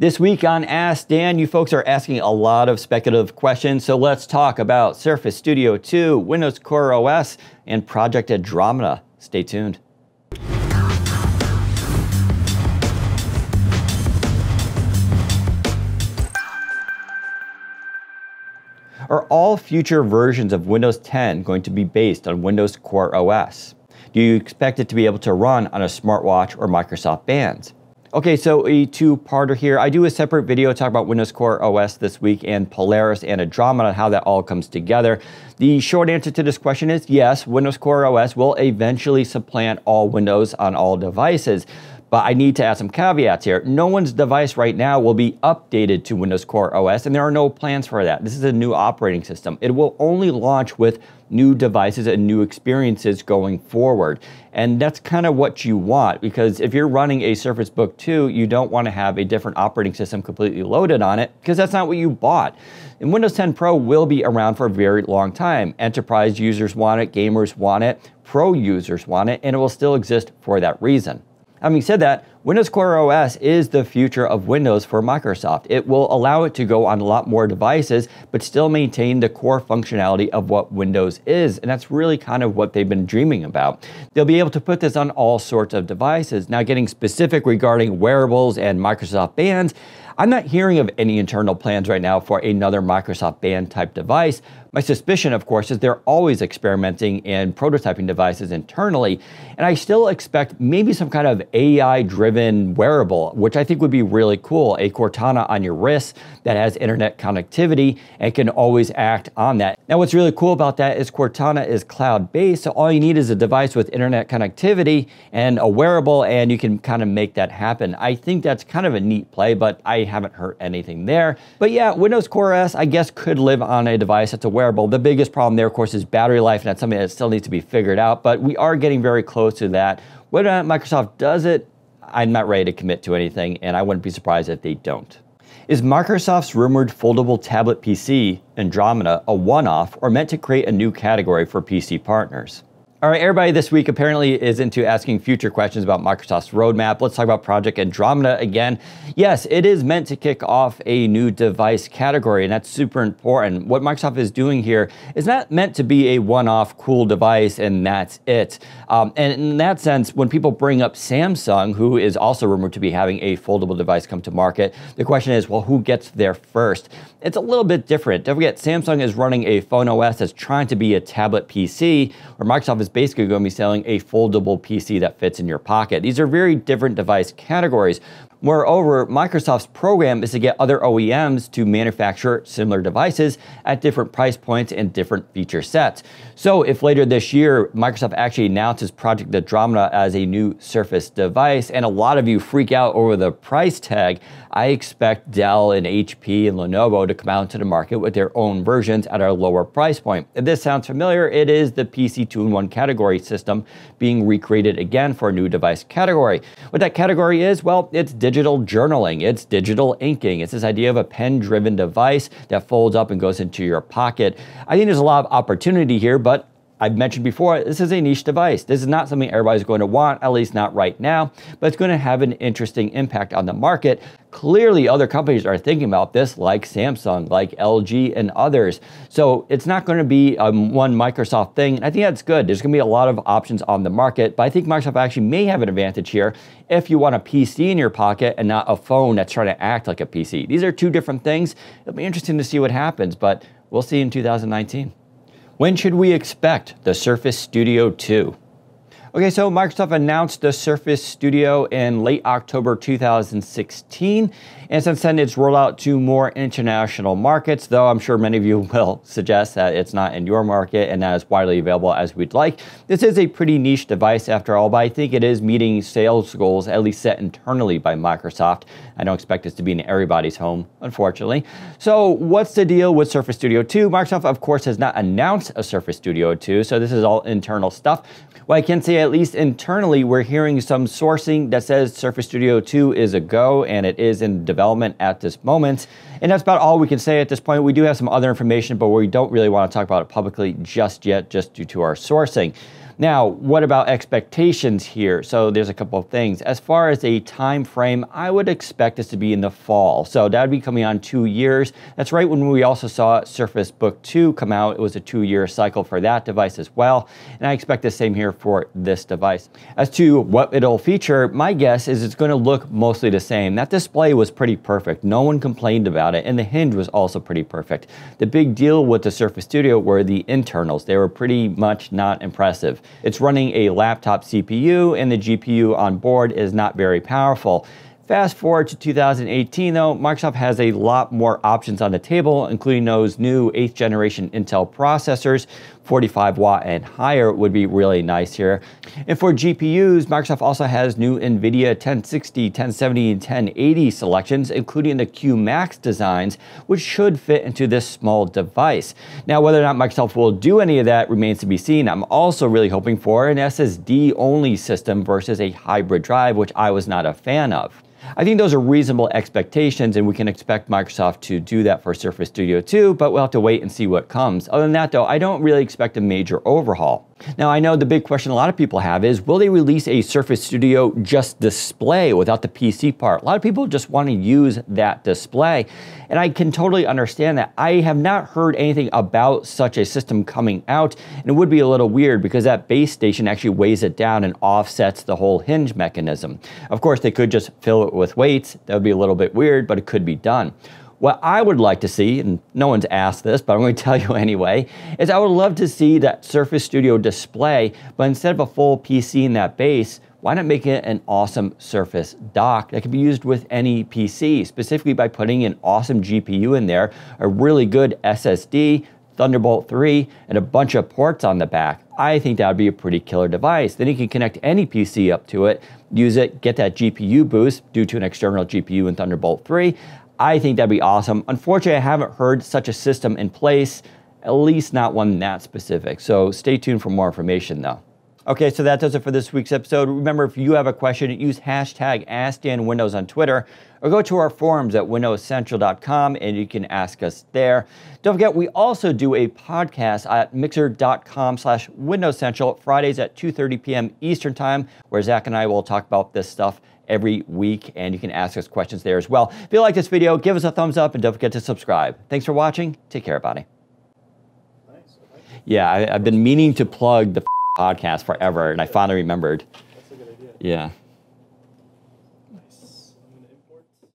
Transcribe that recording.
This week on Ask Dan, you folks are asking a lot of speculative questions, so let's talk about Surface Studio 2, Windows Core OS, and Project Andromeda. Stay tuned. Are all future versions of Windows 10 going to be based on Windows Core OS? Do you expect it to be able to run on a smartwatch or Microsoft Bands? Okay, so a two-parter here. I do a separate video talk about Windows Core OS this week and Polaris and Andromeda, how that all comes together. The short answer to this question is yes, Windows Core OS will eventually supplant all Windows on all devices. But I need to add some caveats here. No one's device right now will be updated to Windows Core OS, and there are no plans for that. This is a new operating system. It will only launch with new devices and new experiences going forward. And that's kind of what you want because if you're running a Surface Book 2, you don't want to have a different operating system completely loaded on it because that's not what you bought. And Windows 10 Pro will be around for a very long time. Enterprise users want it, gamers want it, pro users want it, and it will still exist for that reason. Having said that, Windows Core OS is the future of Windows for Microsoft. It will allow it to go on a lot more devices, but still maintain the core functionality of what Windows is. And that's really kind of what they've been dreaming about. They'll be able to put this on all sorts of devices. Now, getting specific regarding wearables and Microsoft bands, I'm not hearing of any internal plans right now for another Microsoft band type device, my suspicion, of course, is they're always experimenting and prototyping devices internally, and I still expect maybe some kind of AI driven wearable, which I think would be really cool. A Cortana on your wrist that has internet connectivity and can always act on that. Now, what's really cool about that is Cortana is cloud based, so all you need is a device with internet connectivity and a wearable, and you can kind of make that happen. I think that's kind of a neat play, but I haven't heard anything there. But yeah, Windows Core S, I guess, could live on a device that's a wearable. The biggest problem there, of course, is battery life, and that's something that still needs to be figured out, but we are getting very close to that. Whether or not Microsoft does it, I'm not ready to commit to anything, and I wouldn't be surprised if they don't. Is Microsoft's rumored foldable tablet PC, Andromeda, a one off or meant to create a new category for PC partners? All right, everybody this week apparently is into asking future questions about Microsoft's roadmap. Let's talk about Project Andromeda again. Yes, it is meant to kick off a new device category, and that's super important. What Microsoft is doing here is not meant to be a one off cool device, and that's it. Um, and in that sense, when people bring up Samsung, who is also rumored to be having a foldable device come to market, the question is well, who gets there first? It's a little bit different. Don't forget, Samsung is running a phone OS that's trying to be a tablet PC, where Microsoft is is basically going to be selling a foldable PC that fits in your pocket. These are very different device categories. Moreover, Microsoft's program is to get other OEMs to manufacture similar devices at different price points and different feature sets. So, if later this year Microsoft actually announces Project Andromeda as a new Surface device, and a lot of you freak out over the price tag, I expect Dell and HP and Lenovo to come out into the market with their own versions at a lower price point. If this sounds familiar, it is the PC 2 in 1 category system being recreated again for a new device category. What that category is, well, it's digital journaling, it's digital inking. It's this idea of a pen driven device that folds up and goes into your pocket. I think there's a lot of opportunity here, but I've mentioned before, this is a niche device. This is not something everybody's going to want, at least not right now, but it's going to have an interesting impact on the market. Clearly, other companies are thinking about this, like Samsung, like LG, and others. So it's not going to be a um, one Microsoft thing. And I think that's good. There's going to be a lot of options on the market, but I think Microsoft actually may have an advantage here if you want a PC in your pocket and not a phone that's trying to act like a PC. These are two different things. It'll be interesting to see what happens, but we'll see in 2019. When should we expect the Surface Studio 2? Okay, so Microsoft announced the Surface Studio in late October 2016, and since then it's rolled out to more international markets, though I'm sure many of you will suggest that it's not in your market and not as widely available as we'd like. This is a pretty niche device after all, but I think it is meeting sales goals, at least set internally by Microsoft. I don't expect this to be in everybody's home, unfortunately. So what's the deal with Surface Studio 2? Microsoft, of course, has not announced a Surface Studio 2, so this is all internal stuff. What I can say at least internally, we're hearing some sourcing that says Surface Studio 2 is a go and it is in development at this moment. And that's about all we can say at this point. We do have some other information, but we don't really want to talk about it publicly just yet, just due to our sourcing. Now, what about expectations here? So there's a couple of things. As far as a time frame, I would expect this to be in the fall. So that would be coming on two years. That's right when we also saw Surface Book 2 come out. It was a two-year cycle for that device as well. And I expect the same here for this device. As to what it'll feature, my guess is it's going to look mostly the same. That display was pretty perfect. No one complained about about it, and the hinge was also pretty perfect. The big deal with the Surface Studio were the internals. They were pretty much not impressive. It's running a laptop CPU, and the GPU on board is not very powerful. Fast forward to 2018 though, Microsoft has a lot more options on the table, including those new 8th generation Intel processors, 45 watt and higher would be really nice here. And for GPUs, Microsoft also has new NVIDIA 1060, 1070, and 1080 selections, including the QMax designs, which should fit into this small device. Now, whether or not Microsoft will do any of that remains to be seen. I'm also really hoping for an SSD-only system versus a hybrid drive, which I was not a fan of. I think those are reasonable expectations, and we can expect Microsoft to do that for Surface Studio 2, but we'll have to wait and see what comes. Other than that, though, I don't really expect a major overhaul. Now, I know the big question a lot of people have is will they release a Surface Studio just display without the PC part? A lot of people just want to use that display, and I can totally understand that. I have not heard anything about such a system coming out, and it would be a little weird because that base station actually weighs it down and offsets the whole hinge mechanism. Of course, they could just fill it with weights. That would be a little bit weird, but it could be done. What I would like to see, and no one's asked this, but I'm going to tell you anyway, is I would love to see that Surface Studio display, but instead of a full PC in that base, why not make it an awesome Surface dock that can be used with any PC, specifically by putting an awesome GPU in there, a really good SSD, Thunderbolt 3, and a bunch of ports on the back. I think that would be a pretty killer device. Then you can connect any PC up to it, use it, get that GPU boost due to an external GPU in Thunderbolt 3. I think that'd be awesome. Unfortunately, I haven't heard such a system in place, at least not one that specific. So stay tuned for more information though. Okay, so that does it for this week's episode. Remember, if you have a question, use hashtag AskDanWindows on Twitter or go to our forums at windowscentral.com and you can ask us there. Don't forget, we also do a podcast at mixer.com slash windowscentral Fridays at 2.30 p.m. Eastern Time, where Zach and I will talk about this stuff every week, and you can ask us questions there as well. If you like this video, give us a thumbs up and don't forget to subscribe. Thanks for watching. Take care, everybody. Yeah, I, have been meaning to plug the podcast forever, and I finally remembered. Yeah.